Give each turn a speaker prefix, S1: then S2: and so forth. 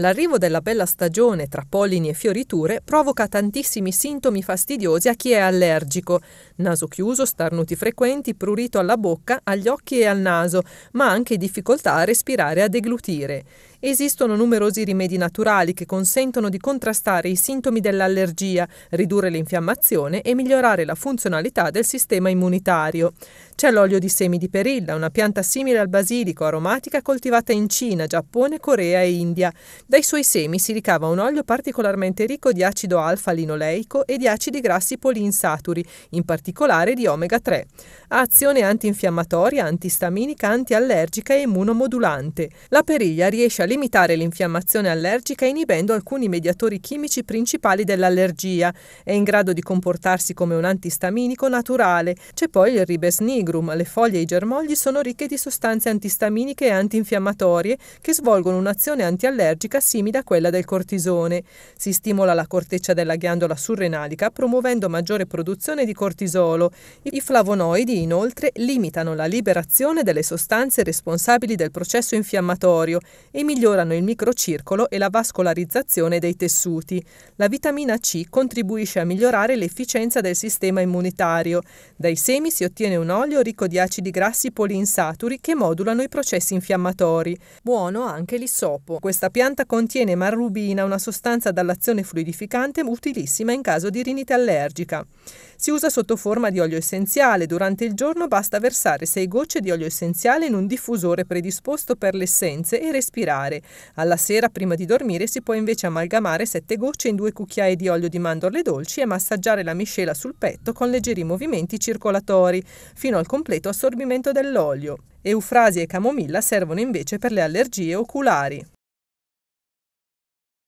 S1: L'arrivo della bella stagione tra pollini e fioriture provoca tantissimi sintomi fastidiosi a chi è allergico. Naso chiuso, starnuti frequenti, prurito alla bocca, agli occhi e al naso, ma anche difficoltà a respirare e a deglutire. Esistono numerosi rimedi naturali che consentono di contrastare i sintomi dell'allergia, ridurre l'infiammazione e migliorare la funzionalità del sistema immunitario. C'è l'olio di semi di perilla, una pianta simile al basilico, aromatica coltivata in Cina, Giappone, Corea e India. Dai suoi semi si ricava un olio particolarmente ricco di acido alfa-linoleico e di acidi grassi poliinsaturi, in particolare di omega 3. Ha azione antinfiammatoria, antistaminica, antiallergica e immunomodulante. La periglia riesce a limitare l'infiammazione allergica inibendo alcuni mediatori chimici principali dell'allergia. È in grado di comportarsi come un antistaminico naturale. C'è poi il ribes nigrum. Le foglie e i germogli sono ricche di sostanze antistaminiche e antinfiammatorie che svolgono un'azione antiallergica simile a quella del cortisone. Si stimola la corteccia della ghiandola surrenalica promuovendo maggiore produzione di cortisolo. I flavonoidi inoltre limitano la liberazione delle sostanze responsabili del processo infiammatorio e migliorano migliorano il microcircolo e la vascolarizzazione dei tessuti. La vitamina C contribuisce a migliorare l'efficienza del sistema immunitario. Dai semi si ottiene un olio ricco di acidi grassi poliinsaturi che modulano i processi infiammatori. Buono anche l'issopo. Questa pianta contiene marrubina, una sostanza dall'azione fluidificante utilissima in caso di rinite allergica. Si usa sotto forma di olio essenziale. Durante il giorno basta versare 6 gocce di olio essenziale in un diffusore predisposto per le essenze e respirare. Alla sera, prima di dormire, si può invece amalgamare 7 gocce in due cucchiai di olio di mandorle dolci e massaggiare la miscela sul petto con leggeri movimenti circolatori, fino al completo assorbimento dell'olio. Eufrasia e camomilla servono invece per le allergie oculari.